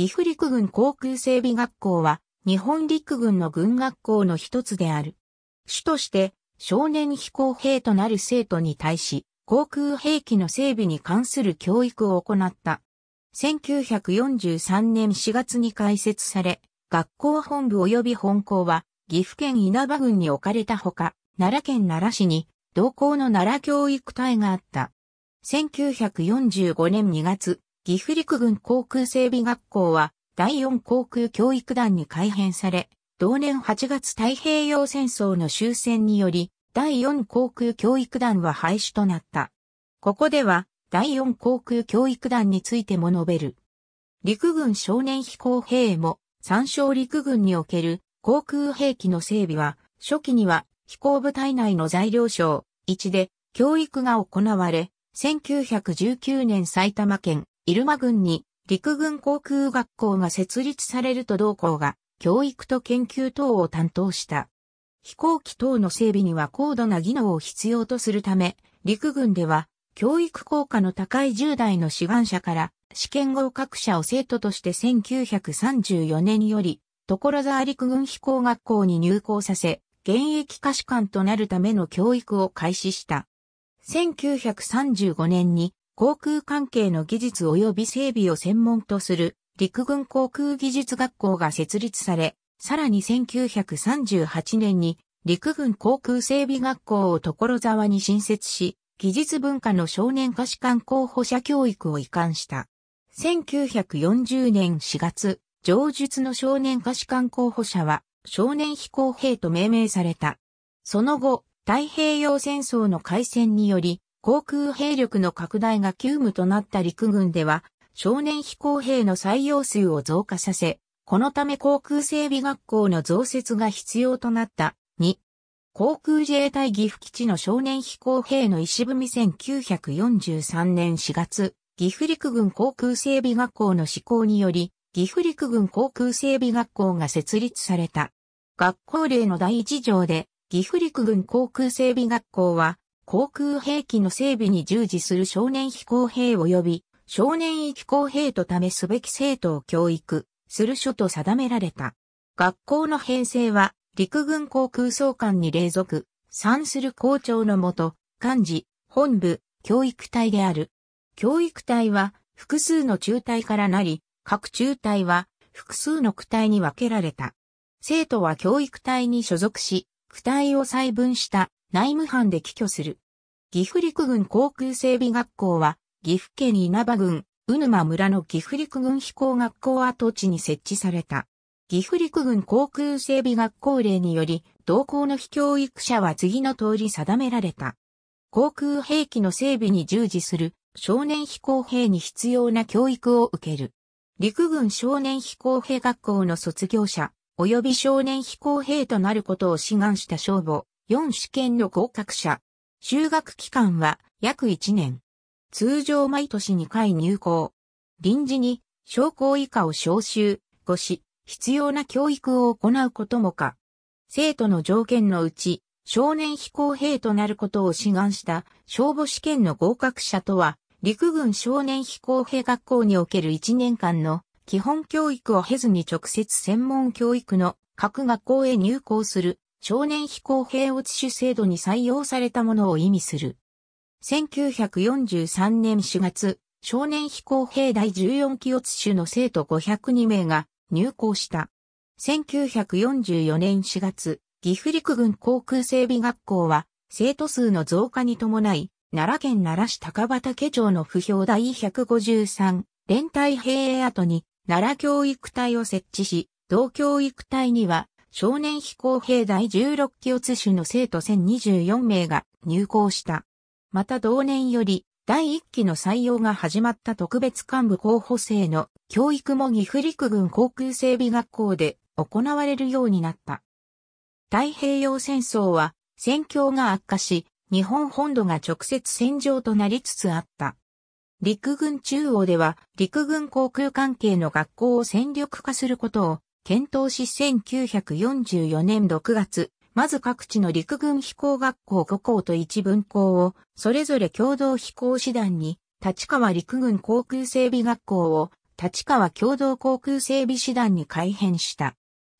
岐阜陸軍航空整備学校は、日本陸軍の軍学校の一つである。主として、少年飛行兵となる生徒に対し、航空兵器の整備に関する教育を行った。1943年4月に開設され、学校本部及び本校は、岐阜県稲葉郡に置かれたほか、奈良県奈良市に、同校の奈良教育隊があった。1945年2月、岐阜陸軍航空整備学校は第四航空教育団に改編され、同年8月太平洋戦争の終戦により、第四航空教育団は廃止となった。ここでは、第四航空教育団についても述べる。陸軍少年飛行兵も、参照陸軍における航空兵器の整備は、初期には飛行部隊内の材料省、1で教育が行われ、1919年埼玉県入間郡に陸軍航空学校が設立されると同校が教育と研究等を担当した。飛行機等の整備には高度な技能を必要とするため、陸軍では教育効果の高い10代の志願者から試験合格者を生徒として1934年より所沢陸軍飛行学校に入校させ、現役歌手官となるための教育を開始した。1935年に航空関係の技術及び整備を専門とする陸軍航空技術学校が設立され、さらに1938年に陸軍航空整備学校を所沢に新設し、技術文化の少年可視官候補者教育を移管した。1940年4月、上述の少年可視官候補者は少年飛行兵と命名された。その後、太平洋戦争の開戦により、航空兵力の拡大が急務となった陸軍では、少年飛行兵の採用数を増加させ、このため航空整備学校の増設が必要となった。2、航空自衛隊岐阜基地の少年飛行兵の石踏み1943年4月、岐阜陸軍航空整備学校の施行により、岐阜陸軍航空整備学校が設立された。学校令の第一条で、岐阜陸軍航空整備学校は、航空兵器の整備に従事する少年飛行兵及び少年飛行兵と試すべき生徒を教育する所と定められた。学校の編成は陸軍航空総監に隷属、参する校長のもと、幹事、本部、教育隊である。教育隊は複数の中隊からなり、各中隊は複数の区隊に分けられた。生徒は教育隊に所属し、区隊を細分した内務班で帰居する。岐阜陸軍航空整備学校は、岐阜県稲葉郡、鵜沼村の岐阜陸軍飛行学校跡地に設置された。岐阜陸軍航空整備学校令により、同校の非教育者は次の通り定められた。航空兵器の整備に従事する少年飛行兵に必要な教育を受ける。陸軍少年飛行兵学校の卒業者、及び少年飛行兵となることを志願した消防、4試験の合格者。修学期間は約1年。通常毎年2回入校。臨時に小校以下を招集、護し、必要な教育を行うこともか。生徒の条件のうち、少年飛行兵となることを志願した消防試験の合格者とは、陸軍少年飛行兵学校における1年間の基本教育を経ずに直接専門教育の各学校へ入校する少年飛行兵落種制度に採用されたものを意味する。1943年4月、少年飛行兵第14期落種の生徒502名が入校した。1944年4月、岐阜陸軍航空整備学校は、生徒数の増加に伴い、奈良県奈良市高畑町の不評第153連隊兵営跡に奈良教育隊を設置し、同教育隊には少年飛行兵第16期を種の生徒1024名が入校した。また同年より、第1期の採用が始まった特別幹部候補生の教育も岐阜陸軍航空整備学校で行われるようになった。太平洋戦争は戦況が悪化し、日本本土が直接戦場となりつつあった。陸軍中央では陸軍航空関係の学校を戦力化することを検討し1944年6月、まず各地の陸軍飛行学校5校と1分校を、それぞれ共同飛行士団に、立川陸軍航空整備学校を、立川共同航空整備士団に改編した。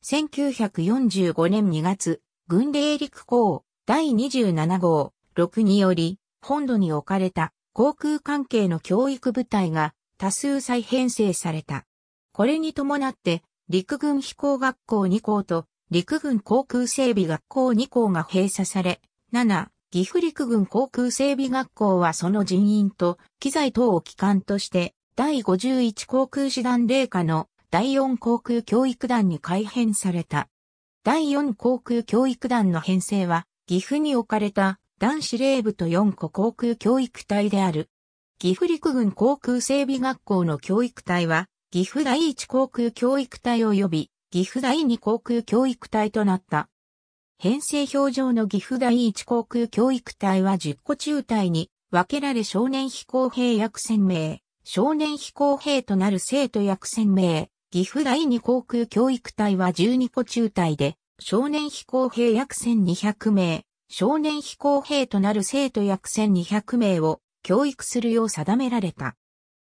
1945年2月、軍令陸校第27号6により、本土に置かれた航空関係の教育部隊が多数再編成された。これに伴って陸軍飛行学校2校と陸軍航空整備学校2校が閉鎖され、7、岐阜陸軍航空整備学校はその人員と機材等を機関として第51航空師団霊下の第4航空教育団に改編された。第4航空教育団の編成は岐阜に置かれた男子霊部と4個航空教育隊である。岐阜陸軍航空整備学校の教育隊は岐阜第一航空教育隊及び岐阜第二航空教育隊となった。編成表上の岐阜第一航空教育隊は10個中隊に分けられ少年飛行兵約1000名、少年飛行兵となる生徒約1000名、岐阜第二航空教育隊は12個中隊で、少年飛行兵約1200名、少年飛行兵となる生徒約1200名を教育するよう定められた。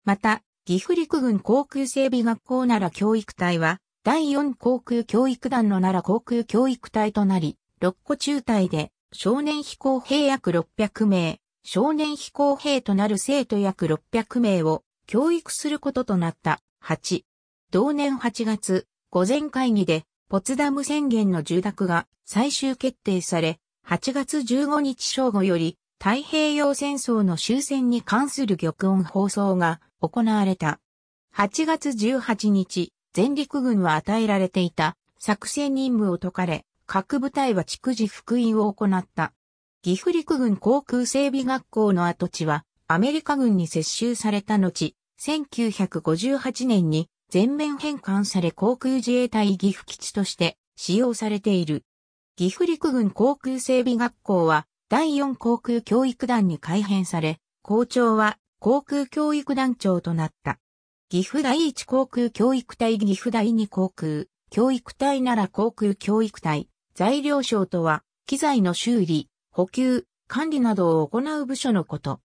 また、岐阜陸軍航空整備学校奈良教育隊は、第四航空教育団の奈良航空教育隊となり、六個中隊で、少年飛行兵約600名、少年飛行兵となる生徒約600名を教育することとなった。8、同年8月、午前会議で、ポツダム宣言の住宅が最終決定され、8月15日正午より、太平洋戦争の終戦に関する玉音放送が行われた。8月18日、全陸軍は与えられていた作戦任務を解かれ、各部隊は築地復員を行った。岐阜陸軍航空整備学校の跡地はアメリカ軍に接収された後、1958年に全面返還され航空自衛隊岐阜基地として使用されている。岐阜陸軍航空整備学校は第4航空教育団に改編され、校長は航空教育団長となった。岐阜第一航空教育隊岐阜第二航空教育隊奈良航空教育隊材料省とは機材の修理、補給、管理などを行う部署のこと。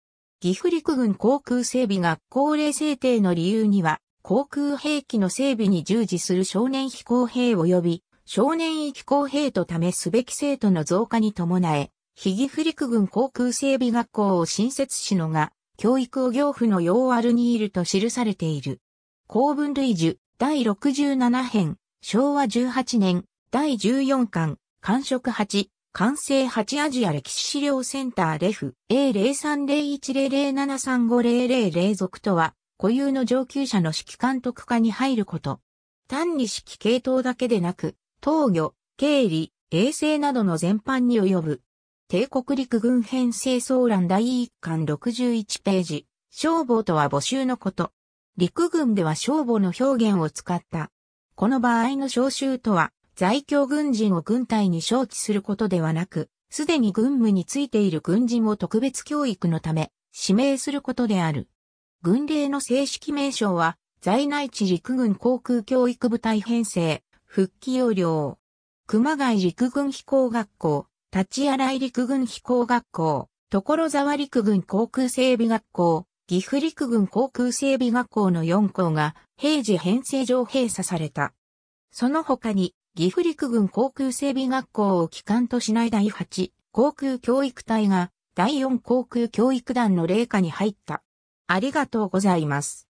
岐阜陸軍航空整備学校令制定の理由には、航空兵器の整備に従事する少年飛行兵及び少年飛行兵と試すべき生徒の増加に伴え、非岐阜陸軍航空整備学校を新設しのが、教育を行父の要アルニールと記されている。公文類樹第67編、昭和18年、第14巻、官職8、完成8アジア歴史資料センターレフ A030100735000 属とは、固有の上級者の指揮監督下に入ること。単に指揮系統だけでなく、投与、経理、衛生などの全般に及ぶ帝国陸軍編成総欄第1巻61ページ。消防とは募集のこと。陸軍では消防の表現を使った。この場合の召集とは、在京軍人を軍隊に招致することではなく、すでに軍務についている軍人を特別教育のため、指名することである。軍令の正式名称は、在内地陸軍航空教育部隊編成、復帰要領。熊谷陸軍飛行学校、立い陸軍飛行学校、所沢陸軍航空整備学校、岐阜陸軍航空整備学校の4校が平時編成上閉鎖された。その他に、岐阜陸軍航空整備学校を機関としない第8航空教育隊が第4航空教育団の霊下に入った。ありがとうございます。